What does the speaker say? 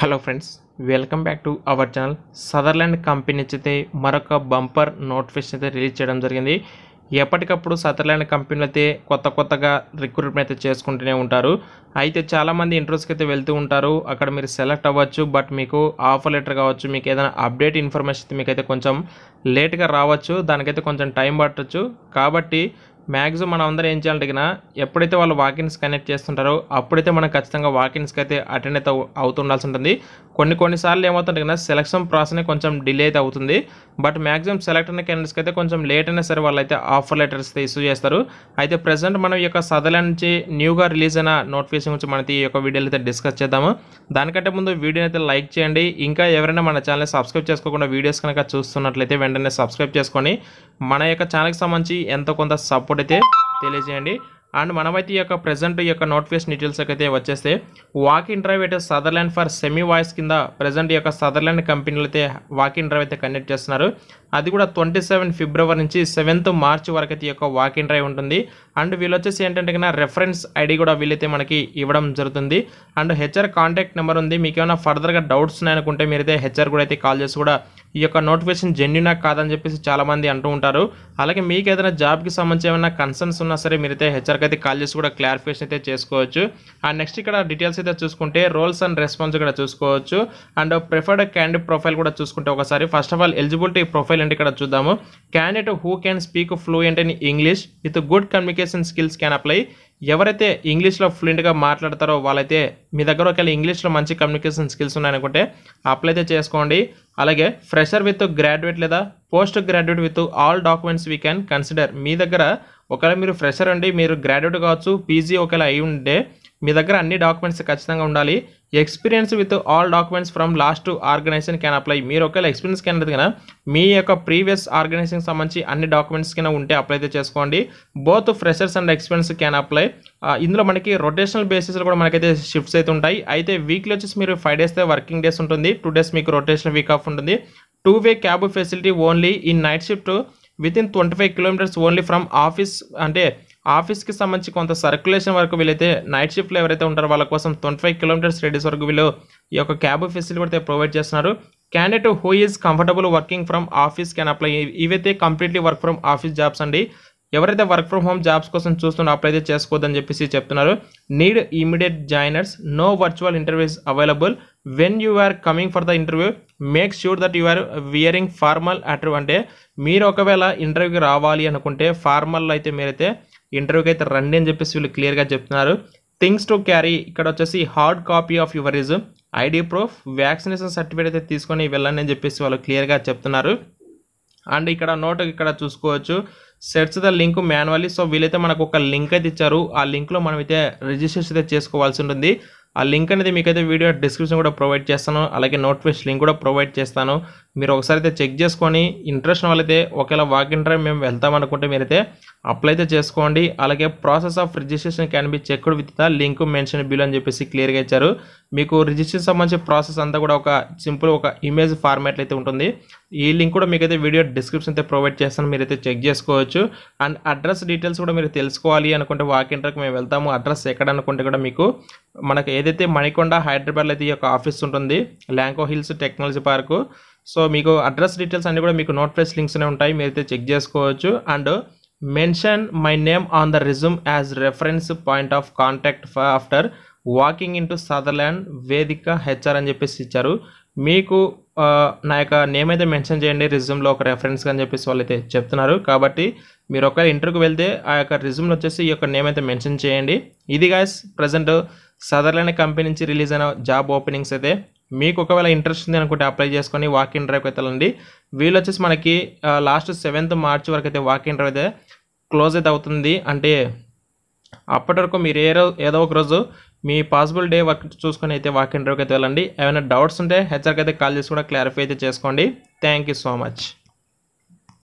hello friends welcome back to our channel Sutherland company అయితే మరొక bumper notification అయితే release చేయడం జరిగింది ఎప్పటికప్పుడు సదర్లాండ్ కంపెనీలు అయితే కొత్త కొత్తగా రిక్రూట్మెంట్ అయితే చేసుకుంటూనే ఉంటారు అయితే చాలామంది ఇంటర్వ్యూస్కి అయితే వెళ్తూ ఉంటారు అక్కడ మీరు సెలెక్ట్ అవ్వచ్చు బట్ మీకు ఆఫర్ లెటర్ కావచ్చు మీకు ఏదైనా అప్డేట్ ఇన్ఫర్మేషన్ అయితే మీకైతే కొంచెం లేట్గా రావచ్చు దానికైతే కొంచెం టైం పట్టచ్చు కాబట్టి మ్యాక్సిమం మనం అందరూ ఏం చేయాలంటే ఎప్పుడైతే వాళ్ళు వాకిన్స్ కనెక్ట్ చేస్తుంటారో అప్పుడైతే మనం ఖచ్చితంగా వాకిన్స్కి అయితే అటెండ్ అయితే అవుతుండాల్సి ఉంటుంది కొన్ని కొన్నిసార్లు ఏమవుతుంటే కదా సెలక్షన్ ప్రాసెస్ కొంచెం డిలే అయితే అవుతుంది బట్ మ్యాక్సిమం సెలెక్ట్ అయిన క్యాండిడేట్స్కి అయితే కొంచెం లేట్ అయినా సరే వాళ్ళు అయితే ఆఫర్ లెటర్స్ అయితే ఇష్యూ చేస్తారు అయితే ప్రజెంట్ మనం ఈ యొక్క సదర్లాండ్ నుంచి న్యూగా రిలీజ్ అయిన నోటిఫికేషన్ గురించి మనకి ఈ యొక్క వీడియోలు అయితే డిస్కస్ చేద్దాము దానికంటే ముందు వీడియోని అయితే లైక్ చేయండి ఇంకా ఎవరైనా మన ఛానల్ సబ్స్క్రైబ్ చేసుకోకుండా వీడియోస్ కనుక చూస్తున్నట్లయితే వెంటనే సబ్స్క్రైబ్ చేసుకొని మన యొక్క ఛానల్కి సంబంధించి ఎంతో కొంత సపోర్ట్ సపోర్ట్ అయితే తెలియజేయండి అండ్ మనమైతే ఈ యొక్క ప్రజెంట్ ఈ యొక్క నోటిఫికేషన్ డీటెయిల్స్ అయితే వచ్చేస్తే వాక్ ఇన్ డ్రైవ్ అయితే సదర్లాండ్ ఫర్ సెమీ వాయిస్ కింద ప్రజెంట్ ఈ యొక్క సదర్లాండ్ కంపెనీలు అయితే వాక్ ఇన్ డ్రైవ్ అయితే కండక్ట్ చేస్తున్నారు అది కూడా ట్వంటీ సెవెన్ ఫిబ్రవరి నుంచి సెవెంత్ మార్చ్ వరకు అయితే ఈ యొక్క వాక్ ఇన్ డ్రైవ్ ఉంటుంది అండ్ వీళ్ళు వచ్చేసి ఏంటంటే కన్నా రెఫరెన్స్ ఐడి కూడా వీళ్ళైతే మనకి ఇవ్వడం జరుగుతుంది అండ్ హెచ్ఆర్ కాంటాక్ట్ నెంబర్ ఉంది మీకు ఏమైనా ఫర్దర్గా డౌట్స్ ఉన్నాయనుకుంటే మీరైతే హెచ్ఆర్ కూడా అయితే కాల్ చేసి కూడా ఈ యొక్క నోటిఫికేషన్ జెన్యునా కాదని చెప్పేసి చాలామంది అంటూ ఉంటారు అలాగే మీకు ఏదైనా జాబ్కి సంబంధించి ఏమైనా కన్సర్న్స్ ఉన్నా సరే మీరైతే హెచ్ఆర్కి అయితే కాల్ చేసి కూడా క్లారిఫికేషన్ అయితే చేసుకోవచ్చు అండ్ నెక్స్ట్ ఇక్కడ డీటెయిల్స్ అయితే చూసుకుంటే రోల్స్ అండ్ రెస్పాన్స్ కూడా చూసుకోవచ్చు అండ్ ప్రిఫర్డ్ క్యాండిడేట్ ప్రొఫైల్ కూడా చూసుకుంటే ఒకసారి first of all eligibility profile అంటే ఇక్కడ చూద్దాము candidate who can speak fluent in English with good communication skills can apply ఎవరైతే ఇంగ్లీష్లో ఫ్లూయెంట్గా మాట్లాడతారో వాళ్ళైతే మీ దగ్గర ఒకవేళ ఇంగ్లీష్లో మంచి కమ్యూనికేషన్ స్కిల్స్ ఉన్నాయనుకుంటే అప్లై అయితే చేసుకోండి అలాగే ఫ్రెషర్ విత్ గ్రాడ్యుయేట్ లేదా post graduate with all documents we can consider మీ దగ్గర ఒకవేళ మీరు ఫ్రెషర్ అండి మీరు గ్రాడ్యుయేట్ కావచ్చు పీజీ ఒకవేళ అయి ఉంటే మీ దగ్గర అన్ని డాక్యుమెంట్స్ ఖచ్చితంగా ఉండాలి experience with all documents from last organization can apply మీరు ఒకవేళ ఎక్స్పీరియన్స్ క్యాన్ లేదు కదా మీ యొక్క ప్రీవియస్ ఆర్గనైజేషన్ సంబంధించి అన్ని డాక్యుమెంట్స్ కింద ఉంటే అప్లై అయితే చేసుకోండి both freshers and experience can apply ఇందులో మనకి రొటేషనల్ బేసిస్లో కూడా మనకైతే షిఫ్ట్స్ అయితే ఉంటాయి అయితే వీక్లీ వచ్చేసి మీరు ఫైవ్ డేస్ వర్కింగ్ డేస్ ఉంటుంది టూ డేస్ మీకు రొటేషనల్ వీక్ ఆఫ్ ఉంటుంది two way cab facility only in night shift within twenty five kilometres only from office అంటే ఆఫీస్కి సంబంధించి కొంత సర్క్యులేషన్ వరకు వీలైతే నైట్ షిఫ్ట్లో ఎవరైతే ఉంటారో వాళ్ళ కోసం ట్వంటీ ఫైవ్ కిలోమీటర్స్ రెడీస్ వరకు వీళ్ళు ఈ యొక్క క్యాబ్ ఫెసిలిటీ అయితే ప్రొవైడ్ చేస్తున్నారు candidate who is comfortable working from office can apply ఇవైతే completely work from office jobs అండి ఎవరైతే వర్క్ ఫ్రమ్ హోమ్ జాబ్స్ కోసం చూస్తున్న అప్లై అయితే చేసుకోవద్దని చెప్పేసి చెప్తున్నారు need immediate joiners no virtual interviews available when you are coming for the interview make sure that you are wearing formal attire అంటే మీరు ఒకవేళ ఇంటర్వ్యూకి రావాలి అనుకుంటే ఫార్మల్ అయితే మీరైతే ఇంటర్వ్యూకి అయితే రండి అని చెప్పేసి వీళ్ళు క్లియర్గా చెప్తున్నారు థింగ్స్ టు క్యారీ ఇక్కడ వచ్చేసి hard copy of your resume ID proof vaccination certificate అయితే తీసుకొని వెళ్ళండి అని చెప్పేసి వాళ్ళు క్లియర్గా చెప్తున్నారు అండ్ ఇక్కడ నోట్ ఇక్కడ చూసుకోవచ్చు search the link manually so వీళ్ళైతే మనకు ఒక లింక్ అయితే ఇచ్చారు ఆ లింక్లో మనం అయితే రిజిస్ట్రేషన్ అయితే చేసుకోవాల్సి ఉంటుంది ఆ లింక్ అనేది మీకైతే వీడియో డిస్క్రిప్షన్ కూడా ప్రొవైడ్ చేస్తాను అలాగే నోటిఫికేషన్ లింక్ కూడా ప్రొవైడ్ చేస్తాను మీరు ఒకసారి అయితే చెక్ చేసుకొని ఇంట్రెస్ట్ వాళ్ళైతే ఒకవేళ వాక్ ఇన్ డ్రైవ్ మేము వెళ్తామనుకుంటే మీరైతే అప్లై అయితే చేసుకోండి అలాగే process of registration can be checked with the link mention below అని చెప్పేసి క్లియర్గా ఇచ్చారు మీకు రిజిస్ట్రేషన్ సంబంధించి ప్రాసెస్ అంతా కూడా ఒక సింపుల్ ఒక ఇమేజ్ ఫార్మాట్లు అయితే ఉంటుంది ఈ లింక్ కూడా మీకైతే వీడియో డిస్క్రిప్షన్ అయితే ప్రొవైడ్ చేస్తాను మీరైతే చెక్ చేసుకోవచ్చు అండ్ అడ్రస్ డీటెయిల్స్ కూడా మీరు తెలుసుకోవాలి అనుకుంటే వాక్ డ్రైవ్ మేము వెళ్తాము అడ్రస్ ఎక్కడ అనుకుంటే కూడా మీకు మనకు ఏదైతే మణికొండ హైదరాబాద్లో అయితే ఈ యొక్క ఆఫీస్ ఉంటుంది ల్యాంకో హిల్స్ టెక్నాలజీ పార్కు సో మీకు అడ్రస్ డీటెయిల్స్ అన్నీ కూడా మీకు నోట్ ప్లేస్ లింక్స్నే ఉంటాయి మీరు అయితే చెక్ చేసుకోవచ్చు and mention my name on the resume as reference point of contact after walking into Sutherland Vedika HR అని చెప్పేసి ఇచ్చారు మీకు నా యొక్క నేమ్ అయితే మెన్షన్ చేయండి రిజ్యూమ్లో ఒక రెఫరెన్స్గా అని చెప్పేసి వాళ్ళైతే చెప్తున్నారు కాబట్టి మీరు ఒకవేళ ఇంటర్వ్యూకి వెళ్తే ఆ యొక్క రిజ్యూమ్లో వచ్చేసి ఈ యొక్క నేమ్ అయితే మెన్షన్ చేయండి ఇది గాయస్ ప్రజెంట్ సదర్లాండ్ కంపెనీ నుంచి రిలీజ్ అయిన జాబ్ ఓపెనింగ్స్ అయితే మీకు ఒకవేళ ఇంట్రెస్ట్ ఉంది అనుకుంటే అప్లై చేసుకొని వాకింగ్ డ్రైవ్కి అయితే వెళ్ళండి వీళ్ళు వచ్చేసి మనకి లాస్ట్ సెవెంత్ మార్చ్ వరకు అయితే వాకింగ్ డ్రైవ్ అయితే క్లోజ్ అయితే అవుతుంది అంటే అప్పటి వరకు మీరు ఏ ఏదో ఒక రోజు మీ పాసిబుల్ డే వర్క్ చూసుకొని అయితే వాకింగ్ డ్రైవ్కి అయితే వెళ్ళండి ఏమైనా డౌట్స్ ఉంటే హెచ్ఆర్కి అయితే కాల్ చేసి కూడా క్లారిఫై అయితే చేసుకోండి థ్యాంక్ యూ సో మచ్